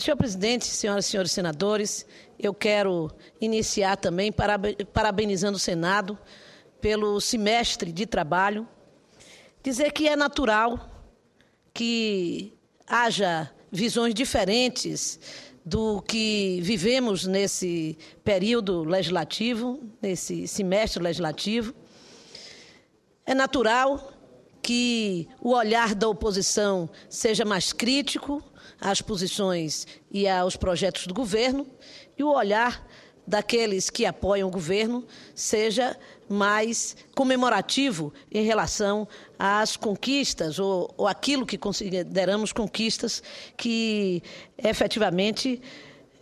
Senhor presidente, senhoras e senhores senadores, eu quero iniciar também parabenizando o Senado pelo semestre de trabalho. Dizer que é natural que haja visões diferentes do que vivemos nesse período legislativo, nesse semestre legislativo. É natural que o olhar da oposição seja mais crítico, às posições e aos projetos do governo e o olhar daqueles que apoiam o governo seja mais comemorativo em relação às conquistas ou, ou aquilo que consideramos conquistas que efetivamente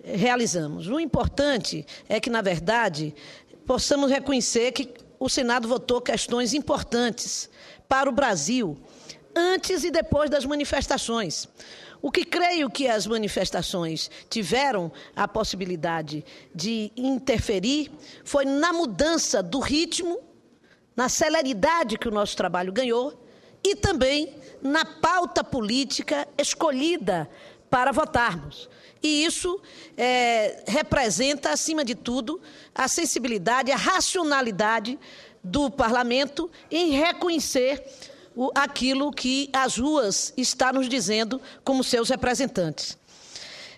realizamos. O importante é que, na verdade, possamos reconhecer que o Senado votou questões importantes para o Brasil antes e depois das manifestações. O que creio que as manifestações tiveram a possibilidade de interferir foi na mudança do ritmo, na celeridade que o nosso trabalho ganhou e também na pauta política escolhida para votarmos. E isso é, representa, acima de tudo, a sensibilidade, a racionalidade do parlamento em reconhecer o, aquilo que as ruas está nos dizendo como seus representantes.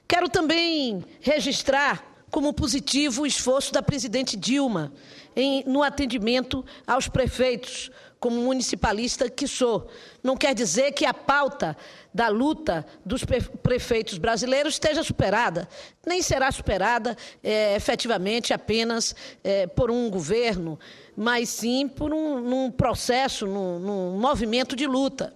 Quero também registrar como positivo o esforço da presidente Dilma em, no atendimento aos prefeitos, como municipalista que sou. Não quer dizer que a pauta da luta dos prefeitos brasileiros esteja superada. Nem será superada é, efetivamente apenas é, por um governo, mas sim por um, processo, num, num movimento de luta.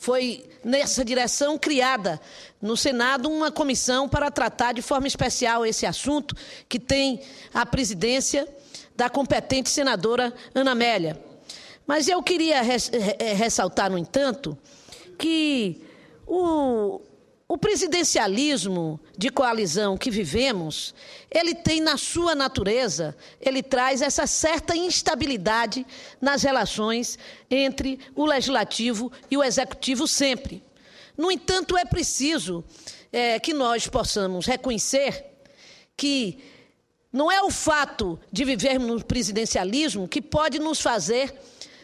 Foi nessa direção criada no Senado uma comissão para tratar de forma especial esse assunto, que tem a presidência da competente senadora Ana Amélia. Mas eu queria res, ressaltar, no entanto, que o, o presidencialismo de coalizão que vivemos, ele tem na sua natureza, ele traz essa certa instabilidade nas relações entre o legislativo e o executivo sempre. No entanto, é preciso é, que nós possamos reconhecer que não é o fato de vivermos no presidencialismo que pode nos fazer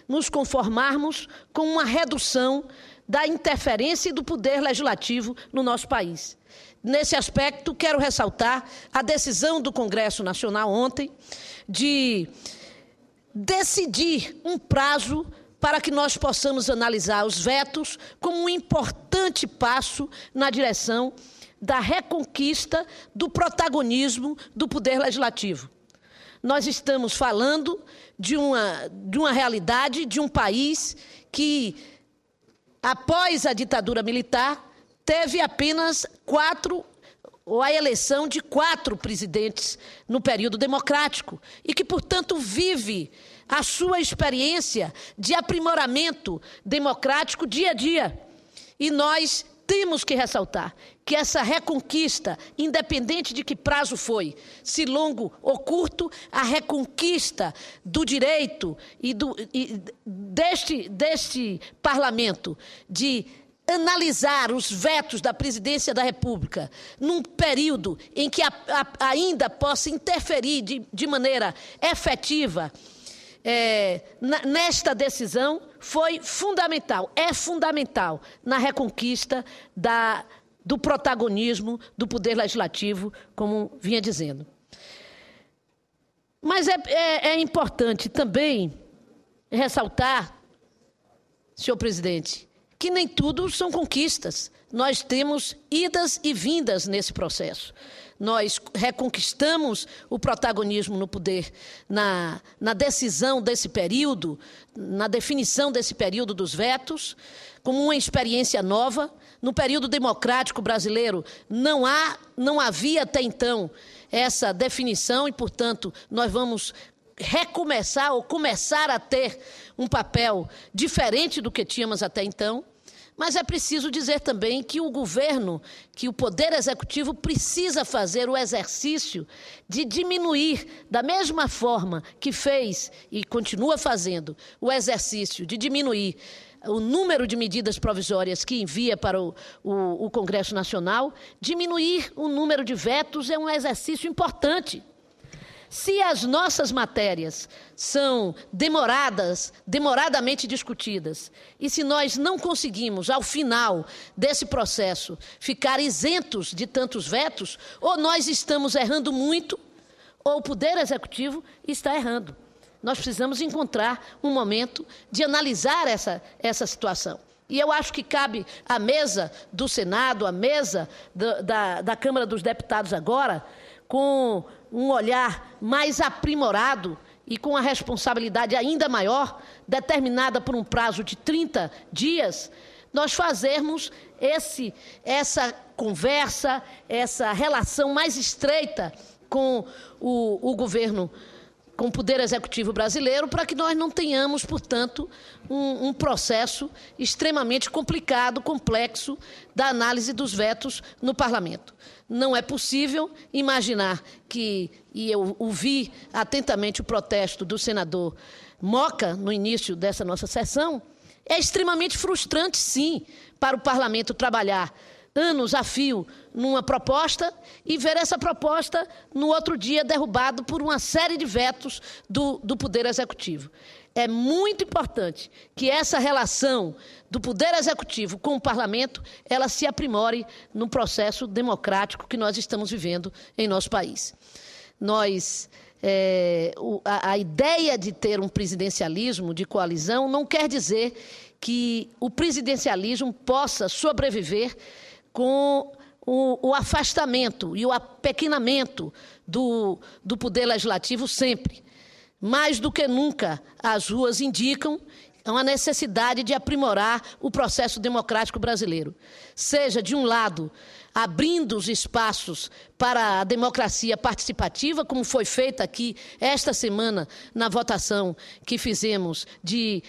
nos conformarmos com uma redução da interferência do poder legislativo no nosso país. Nesse aspecto, quero ressaltar a decisão do Congresso Nacional ontem de decidir um prazo para que nós possamos analisar os vetos como um importante passo na direção da reconquista do protagonismo do poder legislativo. Nós estamos falando de uma, de uma realidade, de um país que após a ditadura militar, teve apenas quatro ou a eleição de quatro presidentes no período democrático e que, portanto, vive a sua experiência de aprimoramento democrático dia a dia. E nós temos que ressaltar que essa reconquista, independente de que prazo foi, se longo ou curto, a reconquista do direito e, do, e deste, deste parlamento de analisar os vetos da presidência da República num período em que a, a, ainda possa interferir de, de maneira efetiva é, nesta decisão foi fundamental, é fundamental na reconquista da, do protagonismo do poder legislativo, como vinha dizendo. Mas é, é, é importante também ressaltar, senhor presidente, que nem tudo são conquistas. Nós temos idas e vindas nesse processo nós reconquistamos o protagonismo no poder, na, na decisão desse período, na definição desse período dos vetos, como uma experiência nova. No período democrático brasileiro, não, há, não havia até então essa definição e, portanto, nós vamos recomeçar ou começar a ter um papel diferente do que tínhamos até então. Mas é preciso dizer também que o governo, que o poder executivo precisa fazer o exercício de diminuir, da mesma forma que fez e continua fazendo, o exercício de diminuir o número de medidas provisórias que envia para o, o, o Congresso Nacional, diminuir o número de vetos é um exercício importante se as nossas matérias são demoradas, demoradamente discutidas, e se nós não conseguimos, ao final desse processo, ficar isentos de tantos vetos, ou nós estamos errando muito, ou o Poder Executivo está errando. Nós precisamos encontrar um momento de analisar essa, essa situação. E eu acho que cabe à mesa do Senado, à mesa da, da Câmara dos Deputados agora, com um olhar mais aprimorado e com a responsabilidade ainda maior, determinada por um prazo de 30 dias, nós fazermos esse, essa conversa, essa relação mais estreita com o, o governo com o Poder Executivo brasileiro, para que nós não tenhamos, portanto, um, um, processo extremamente complicado, complexo, da análise dos vetos no Parlamento. Não é possível imaginar que, e eu ouvi atentamente o protesto do senador Moca no início dessa nossa sessão, é extremamente frustrante, sim, para o Parlamento trabalhar anos a fio numa proposta e ver essa proposta no outro dia derrubado por uma série de vetos do, do Poder Executivo. É muito importante que essa relação do Poder Executivo com o Parlamento ela se aprimore no processo democrático que nós estamos vivendo em nosso país. Nós é, a, a ideia de ter um presidencialismo de coalizão não quer dizer que o presidencialismo possa sobreviver com o, o, afastamento e o apequinamento do, do poder legislativo sempre. Mais do que nunca, as ruas indicam uma necessidade de aprimorar o processo democrático brasileiro. Seja, de um lado, abrindo os espaços para a democracia participativa, como foi feita aqui esta semana na votação que fizemos de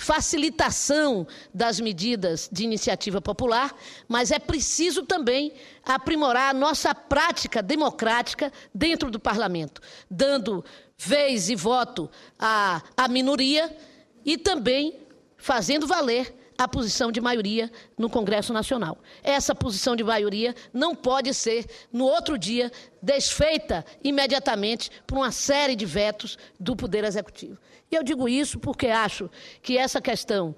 facilitação das medidas de iniciativa popular, mas é preciso também aprimorar a nossa prática democrática dentro do parlamento, dando vez e voto à, à minoria e também fazendo valer a posição de maioria no Congresso Nacional. Essa posição de maioria não pode ser, no outro dia, desfeita imediatamente por uma série de vetos do Poder Executivo. E eu digo isso porque acho que essa questão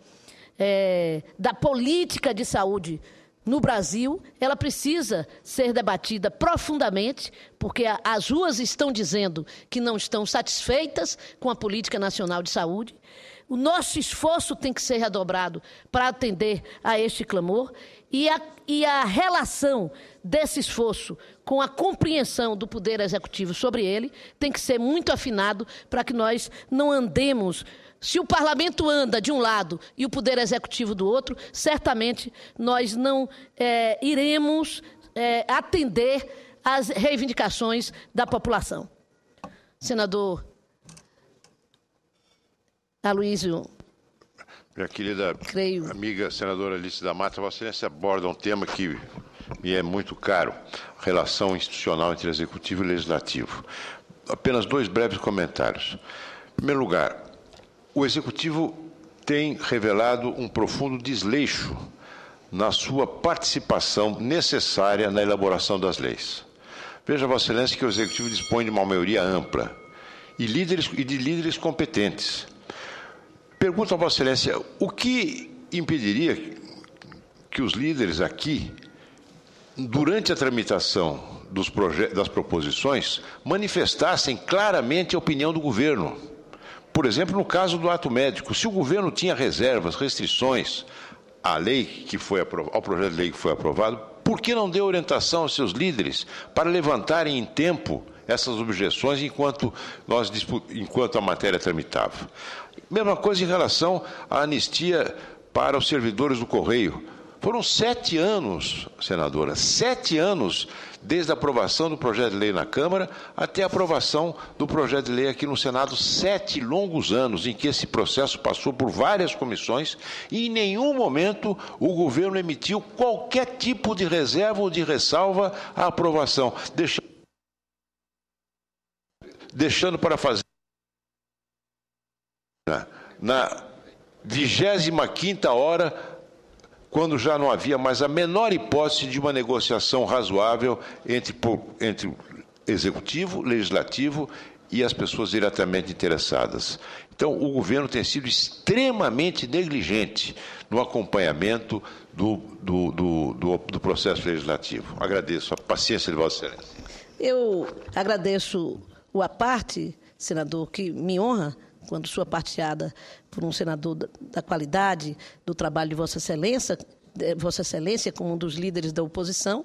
é, da política de saúde no Brasil, ela precisa ser debatida profundamente, porque as ruas estão dizendo que não estão satisfeitas com a política nacional de saúde. O nosso esforço tem que ser redobrado para atender a este clamor e a, e a relação desse esforço com a compreensão do poder executivo sobre ele tem que ser muito afinado para que nós não andemos. Se o parlamento anda de um lado e o poder executivo do outro, certamente nós não é, iremos é, atender às reivindicações da população. Senador Aloysio. Tá, Minha querida Creio. amiga senadora Alice da Mata, Vossa Excelência aborda um tema que me é muito caro, relação institucional entre executivo e legislativo. Apenas dois breves comentários. Em primeiro lugar, o executivo tem revelado um profundo desleixo na sua participação necessária na elaboração das leis. Veja, Vossa Excelência, que o Executivo dispõe de uma maioria ampla e, líderes, e de líderes competentes. Pergunto a Vossa Excelência, o que impediria que os líderes aqui, durante a tramitação das proposições, manifestassem claramente a opinião do governo? Por exemplo, no caso do ato médico, se o governo tinha reservas, restrições à lei que foi ao projeto de lei que foi aprovado, por que não deu orientação aos seus líderes para levantarem em tempo essas objeções enquanto, nós, enquanto a matéria tramitava. Mesma coisa em relação à anistia para os servidores do Correio. Foram sete anos, senadora, sete anos desde a aprovação do projeto de lei na Câmara até a aprovação do projeto de lei aqui no Senado. Sete longos anos em que esse processo passou por várias comissões e em nenhum momento o governo emitiu qualquer tipo de reserva ou de ressalva à aprovação deixando para fazer na 25 hora, quando já não havia mais a menor hipótese de uma negociação razoável entre, entre o executivo, legislativo e as pessoas diretamente interessadas. Então, o governo tem sido extremamente negligente no acompanhamento do, do, do, do, do processo legislativo. Agradeço a paciência de Vossa Excelência. Eu agradeço o aparte senador, que me honra quando sou parteada é por um senador da, da qualidade do trabalho de Vossa Excelência, é, Vossa Excelência como um dos líderes da oposição,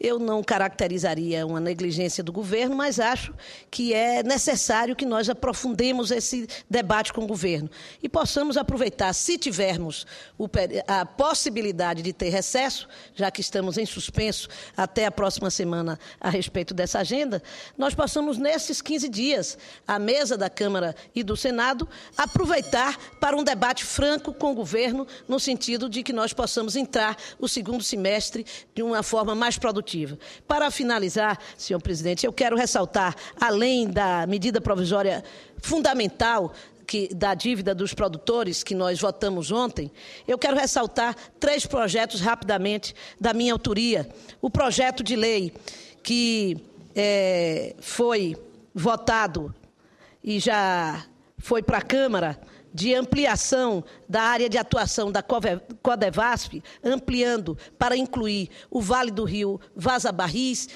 eu não caracterizaria uma negligência do governo, mas acho que é necessário que nós aprofundemos esse debate com o governo e possamos aproveitar, se tivermos a possibilidade de ter recesso, já que estamos em suspenso até a próxima semana a respeito dessa agenda, nós possamos, nesses 15 dias, a mesa da Câmara e do Senado, aproveitar para um debate franco com o governo, no sentido de que nós possamos entrar o segundo semestre de uma forma mais produtiva para finalizar, senhor presidente, eu quero ressaltar, além da medida provisória fundamental que, da dívida dos produtores que nós votamos ontem, eu quero ressaltar três projetos rapidamente da minha autoria. O projeto de lei que é, foi votado e já foi para a Câmara de ampliação da área de atuação da Codevasp, ampliando para incluir o Vale do Rio, Vaza Barris,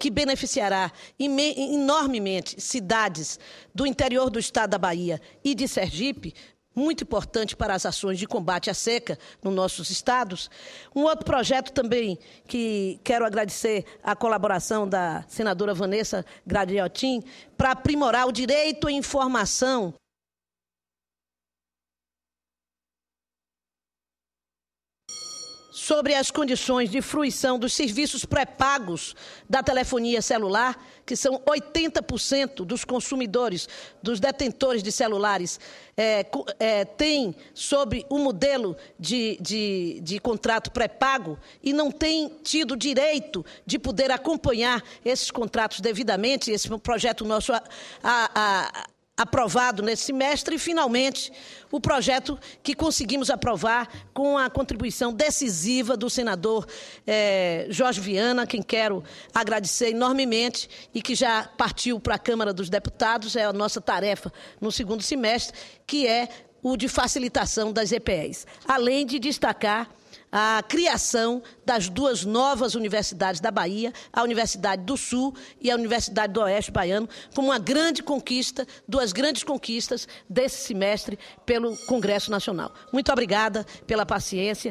que beneficiará enormemente cidades do interior do estado da Bahia e de Sergipe, muito importante para as ações de combate à seca nos nossos estados. Um outro projeto também que quero agradecer a colaboração da senadora Vanessa Gradiotin para aprimorar o direito à informação sobre as condições de fruição dos serviços pré-pagos da telefonia celular, que são 80% dos consumidores, dos detentores de celulares, é, é, tem sobre o um modelo de, de, de contrato pré-pago e não tem tido direito de poder acompanhar esses contratos devidamente. Esse é projeto nosso a, a, aprovado nesse semestre e, finalmente, o projeto que conseguimos aprovar com a contribuição decisiva do senador eh, Jorge Viana, quem quero agradecer enormemente e que já partiu para a Câmara dos Deputados, é a nossa tarefa no segundo semestre, que é o de facilitação das EPEs. Além de destacar a criação das duas novas universidades da Bahia, a Universidade do Sul e a Universidade do Oeste Baiano, como uma grande conquista, duas grandes conquistas desse semestre pelo Congresso Nacional. Muito obrigada pela paciência.